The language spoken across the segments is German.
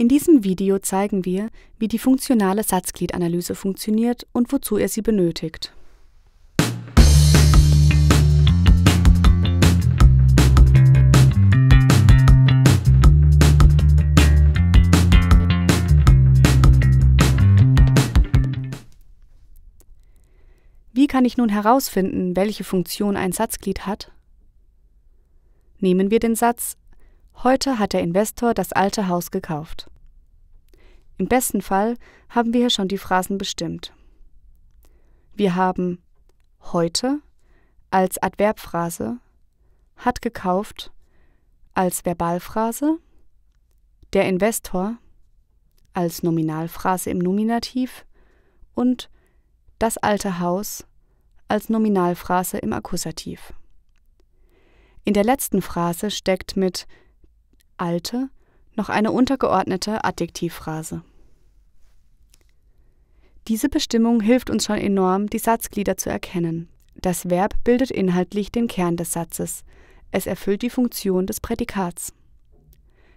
In diesem Video zeigen wir, wie die funktionale Satzgliedanalyse funktioniert und wozu ihr sie benötigt. Wie kann ich nun herausfinden, welche Funktion ein Satzglied hat? Nehmen wir den Satz Heute hat der Investor das alte Haus gekauft. Im besten Fall haben wir hier schon die Phrasen bestimmt. Wir haben heute als Adverbphrase, hat gekauft als Verbalphrase, der Investor als Nominalphrase im Nominativ und das alte Haus als Nominalphrase im Akkusativ. In der letzten Phrase steckt mit alte noch eine untergeordnete Adjektivphrase. Diese Bestimmung hilft uns schon enorm, die Satzglieder zu erkennen. Das Verb bildet inhaltlich den Kern des Satzes. Es erfüllt die Funktion des Prädikats.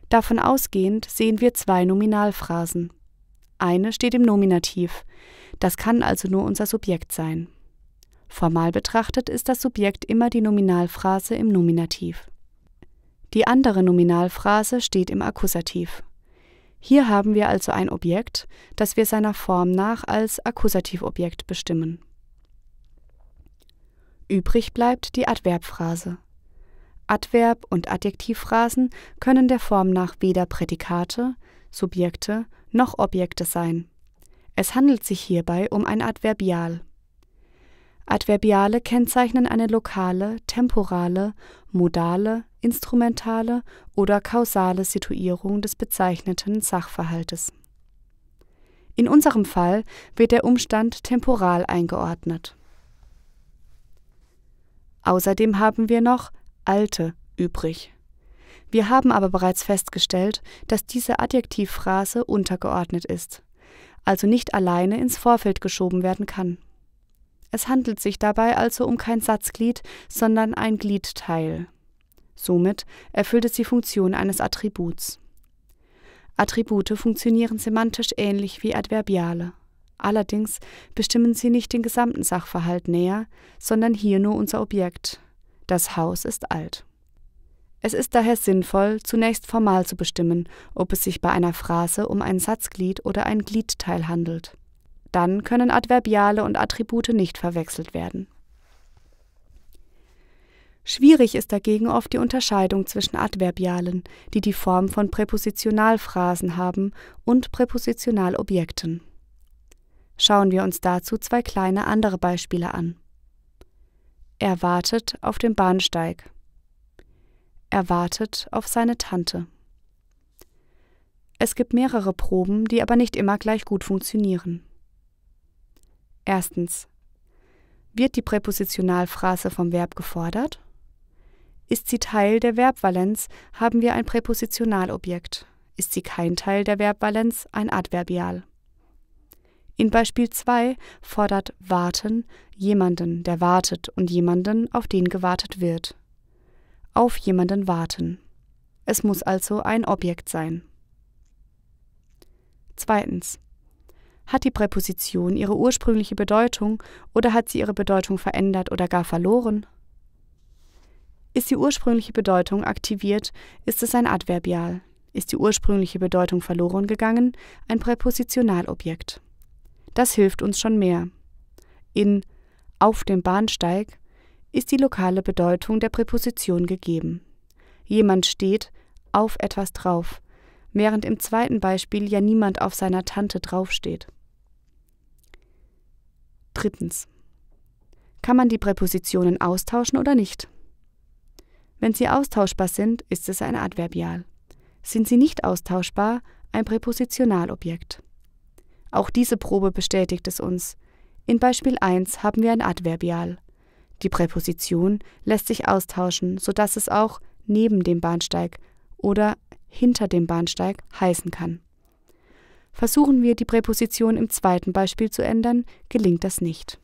Davon ausgehend sehen wir zwei Nominalphrasen. Eine steht im Nominativ. Das kann also nur unser Subjekt sein. Formal betrachtet ist das Subjekt immer die Nominalphrase im Nominativ. Die andere Nominalphrase steht im Akkusativ. Hier haben wir also ein Objekt, das wir seiner Form nach als Akkusativobjekt bestimmen. Übrig bleibt die Adverbphrase. Adverb- und Adjektivphrasen können der Form nach weder Prädikate, Subjekte noch Objekte sein. Es handelt sich hierbei um ein Adverbial. Adverbiale kennzeichnen eine lokale, temporale, modale, instrumentale oder kausale Situierung des bezeichneten Sachverhaltes. In unserem Fall wird der Umstand temporal eingeordnet. Außerdem haben wir noch alte übrig. Wir haben aber bereits festgestellt, dass diese Adjektivphrase untergeordnet ist, also nicht alleine ins Vorfeld geschoben werden kann. Es handelt sich dabei also um kein Satzglied, sondern ein Gliedteil. Somit erfüllt es die Funktion eines Attributs. Attribute funktionieren semantisch ähnlich wie Adverbiale. Allerdings bestimmen sie nicht den gesamten Sachverhalt näher, sondern hier nur unser Objekt. Das Haus ist alt. Es ist daher sinnvoll, zunächst formal zu bestimmen, ob es sich bei einer Phrase um ein Satzglied oder ein Gliedteil handelt. Dann können Adverbiale und Attribute nicht verwechselt werden. Schwierig ist dagegen oft die Unterscheidung zwischen Adverbialen, die die Form von Präpositionalphrasen haben, und Präpositionalobjekten. Schauen wir uns dazu zwei kleine andere Beispiele an. Er wartet auf dem Bahnsteig. Er wartet auf seine Tante. Es gibt mehrere Proben, die aber nicht immer gleich gut funktionieren. Erstens. Wird die Präpositionalphrase vom Verb gefordert? Ist sie Teil der Verbvalenz, haben wir ein Präpositionalobjekt. Ist sie kein Teil der Verbvalenz, ein Adverbial. In Beispiel 2 fordert warten jemanden, der wartet und jemanden, auf den gewartet wird. Auf jemanden warten. Es muss also ein Objekt sein. Zweitens. Hat die Präposition ihre ursprüngliche Bedeutung oder hat sie ihre Bedeutung verändert oder gar verloren? Ist die ursprüngliche Bedeutung aktiviert, ist es ein Adverbial. Ist die ursprüngliche Bedeutung verloren gegangen, ein Präpositionalobjekt. Das hilft uns schon mehr. In auf dem Bahnsteig ist die lokale Bedeutung der Präposition gegeben. Jemand steht auf etwas drauf, während im zweiten Beispiel ja niemand auf seiner Tante draufsteht. Drittens. Kann man die Präpositionen austauschen oder nicht? Wenn sie austauschbar sind, ist es ein Adverbial. Sind sie nicht austauschbar, ein Präpositionalobjekt. Auch diese Probe bestätigt es uns. In Beispiel 1 haben wir ein Adverbial. Die Präposition lässt sich austauschen, sodass es auch neben dem Bahnsteig oder hinter dem Bahnsteig heißen kann. Versuchen wir, die Präposition im zweiten Beispiel zu ändern, gelingt das nicht